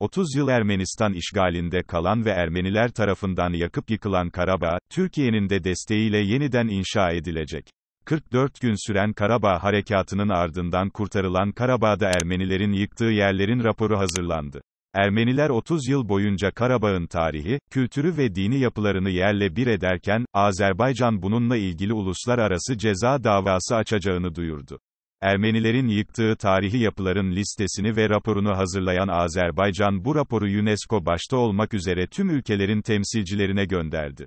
30 yıl Ermenistan işgalinde kalan ve Ermeniler tarafından yakıp yıkılan Karabağ, Türkiye'nin de desteğiyle yeniden inşa edilecek. 44 gün süren Karabağ harekatının ardından kurtarılan Karabağ'da Ermenilerin yıktığı yerlerin raporu hazırlandı. Ermeniler 30 yıl boyunca Karabağ'ın tarihi, kültürü ve dini yapılarını yerle bir ederken, Azerbaycan bununla ilgili uluslararası ceza davası açacağını duyurdu. Ermenilerin yıktığı tarihi yapıların listesini ve raporunu hazırlayan Azerbaycan bu raporu UNESCO başta olmak üzere tüm ülkelerin temsilcilerine gönderdi.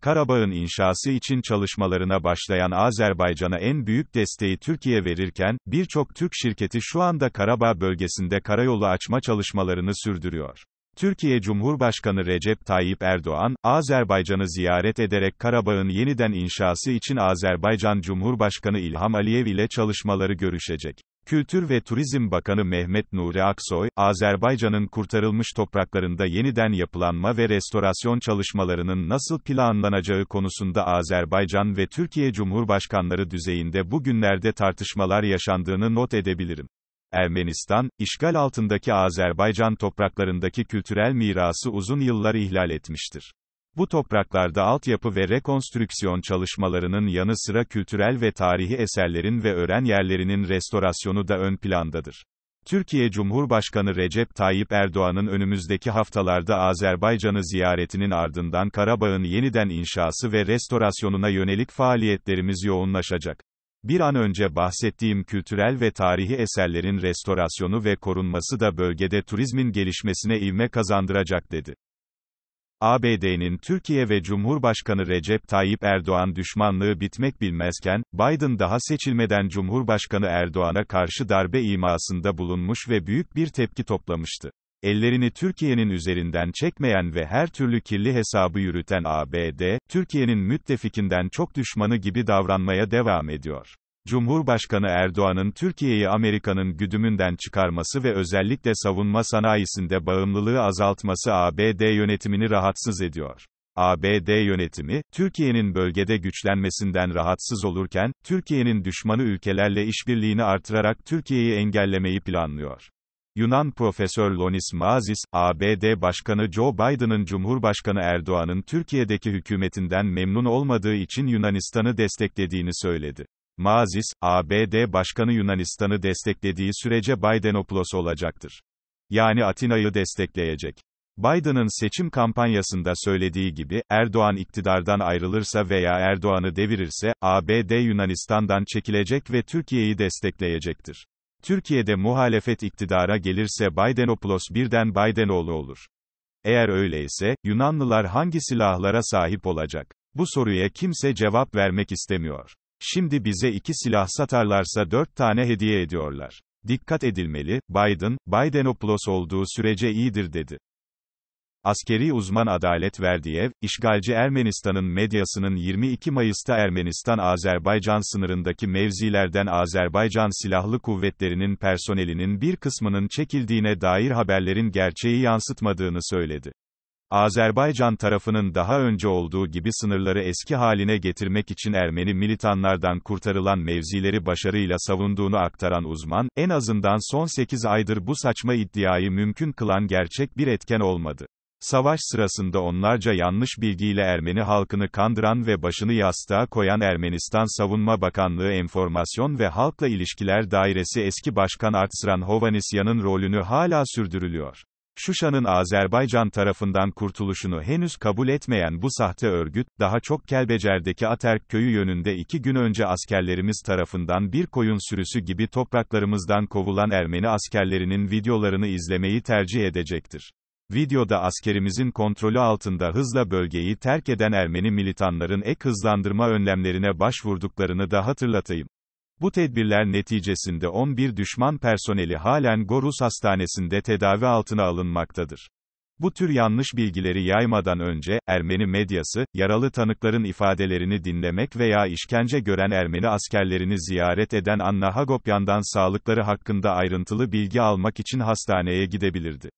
Karabağ'ın inşası için çalışmalarına başlayan Azerbaycan'a en büyük desteği Türkiye verirken, birçok Türk şirketi şu anda Karabağ bölgesinde karayolu açma çalışmalarını sürdürüyor. Türkiye Cumhurbaşkanı Recep Tayyip Erdoğan, Azerbaycan'ı ziyaret ederek Karabağ'ın yeniden inşası için Azerbaycan Cumhurbaşkanı İlham Aliyev ile çalışmaları görüşecek. Kültür ve Turizm Bakanı Mehmet Nuri Aksoy, Azerbaycan'ın kurtarılmış topraklarında yeniden yapılanma ve restorasyon çalışmalarının nasıl planlanacağı konusunda Azerbaycan ve Türkiye Cumhurbaşkanları düzeyinde bugünlerde tartışmalar yaşandığını not edebilirim. Ermenistan, işgal altındaki Azerbaycan topraklarındaki kültürel mirası uzun yıllar ihlal etmiştir. Bu topraklarda altyapı ve rekonstrüksiyon çalışmalarının yanı sıra kültürel ve tarihi eserlerin ve öğren yerlerinin restorasyonu da ön plandadır. Türkiye Cumhurbaşkanı Recep Tayyip Erdoğan'ın önümüzdeki haftalarda Azerbaycan'ı ziyaretinin ardından Karabağ'ın yeniden inşası ve restorasyonuna yönelik faaliyetlerimiz yoğunlaşacak. Bir an önce bahsettiğim kültürel ve tarihi eserlerin restorasyonu ve korunması da bölgede turizmin gelişmesine ivme kazandıracak dedi. ABD'nin Türkiye ve Cumhurbaşkanı Recep Tayyip Erdoğan düşmanlığı bitmek bilmezken, Biden daha seçilmeden Cumhurbaşkanı Erdoğan'a karşı darbe imasında bulunmuş ve büyük bir tepki toplamıştı. Ellerini Türkiye'nin üzerinden çekmeyen ve her türlü kirli hesabı yürüten ABD, Türkiye'nin müttefikinden çok düşmanı gibi davranmaya devam ediyor. Cumhurbaşkanı Erdoğan'ın Türkiye'yi Amerika'nın güdümünden çıkarması ve özellikle savunma sanayisinde bağımlılığı azaltması ABD yönetimini rahatsız ediyor. ABD yönetimi, Türkiye'nin bölgede güçlenmesinden rahatsız olurken, Türkiye'nin düşmanı ülkelerle işbirliğini artırarak Türkiye'yi engellemeyi planlıyor. Yunan Profesör Lonis Mazis, ABD Başkanı Joe Biden'ın Cumhurbaşkanı Erdoğan'ın Türkiye'deki hükümetinden memnun olmadığı için Yunanistan'ı desteklediğini söyledi. Mazis, ABD Başkanı Yunanistan'ı desteklediği sürece Bidenopoulos olacaktır. Yani Atina'yı destekleyecek. Biden'ın seçim kampanyasında söylediği gibi, Erdoğan iktidardan ayrılırsa veya Erdoğan'ı devirirse, ABD Yunanistan'dan çekilecek ve Türkiye'yi destekleyecektir. Türkiye'de muhalefet iktidara gelirse Bidenopoulos birden Bidenoğlu olur. Eğer öyleyse, Yunanlılar hangi silahlara sahip olacak? Bu soruya kimse cevap vermek istemiyor. Şimdi bize iki silah satarlarsa dört tane hediye ediyorlar. Dikkat edilmeli, Biden, Bidenopoulos olduğu sürece iyidir dedi. Askeri uzman Adalet Verdiyev, işgalci Ermenistan'ın medyasının 22 Mayıs'ta Ermenistan-Azerbaycan sınırındaki mevzilerden Azerbaycan Silahlı Kuvvetleri'nin personelinin bir kısmının çekildiğine dair haberlerin gerçeği yansıtmadığını söyledi. Azerbaycan tarafının daha önce olduğu gibi sınırları eski haline getirmek için Ermeni militanlardan kurtarılan mevzileri başarıyla savunduğunu aktaran uzman, en azından son 8 aydır bu saçma iddiayı mümkün kılan gerçek bir etken olmadı. Savaş sırasında onlarca yanlış bilgiyle Ermeni halkını kandıran ve başını yastığa koyan Ermenistan Savunma Bakanlığı Enformasyon ve Halkla İlişkiler Dairesi eski başkan Artsran Hovanisyan'ın rolünü hala sürdürülüyor. Şuşa'nın Azerbaycan tarafından kurtuluşunu henüz kabul etmeyen bu sahte örgüt, daha çok Kelbecer'deki Aterk köyü yönünde iki gün önce askerlerimiz tarafından bir koyun sürüsü gibi topraklarımızdan kovulan Ermeni askerlerinin videolarını izlemeyi tercih edecektir. Videoda askerimizin kontrolü altında hızla bölgeyi terk eden Ermeni militanların ek hızlandırma önlemlerine başvurduklarını da hatırlatayım. Bu tedbirler neticesinde 11 düşman personeli halen Gorus Hastanesi'nde tedavi altına alınmaktadır. Bu tür yanlış bilgileri yaymadan önce, Ermeni medyası, yaralı tanıkların ifadelerini dinlemek veya işkence gören Ermeni askerlerini ziyaret eden Anna Hagopyan'dan sağlıkları hakkında ayrıntılı bilgi almak için hastaneye gidebilirdi.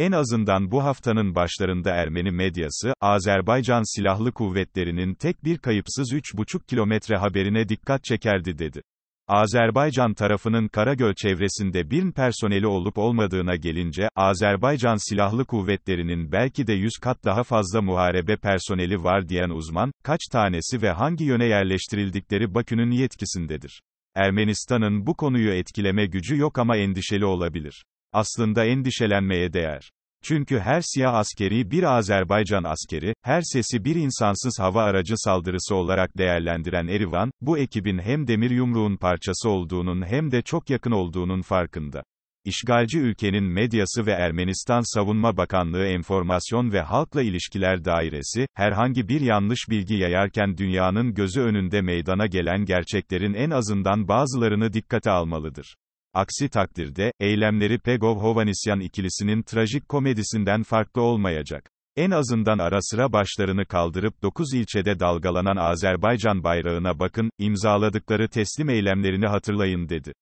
En azından bu haftanın başlarında Ermeni medyası, Azerbaycan Silahlı Kuvvetleri'nin tek bir kayıpsız 3,5 kilometre haberine dikkat çekerdi dedi. Azerbaycan tarafının Karagöl çevresinde bir personeli olup olmadığına gelince, Azerbaycan Silahlı Kuvvetleri'nin belki de 100 kat daha fazla muharebe personeli var diyen uzman, kaç tanesi ve hangi yöne yerleştirildikleri Bakü'nün yetkisindedir. Ermenistan'ın bu konuyu etkileme gücü yok ama endişeli olabilir. Aslında endişelenmeye değer. Çünkü her siyah askeri bir Azerbaycan askeri, her sesi bir insansız hava aracı saldırısı olarak değerlendiren Erivan, bu ekibin hem demir yumruğun parçası olduğunun hem de çok yakın olduğunun farkında. İşgalci ülkenin medyası ve Ermenistan Savunma Bakanlığı Enformasyon ve Halkla İlişkiler Dairesi, herhangi bir yanlış bilgi yayarken dünyanın gözü önünde meydana gelen gerçeklerin en azından bazılarını dikkate almalıdır. Aksi takdirde, eylemleri Pegov-Hovanisyan ikilisinin trajik komedisinden farklı olmayacak. En azından ara sıra başlarını kaldırıp 9 ilçede dalgalanan Azerbaycan bayrağına bakın, imzaladıkları teslim eylemlerini hatırlayın dedi.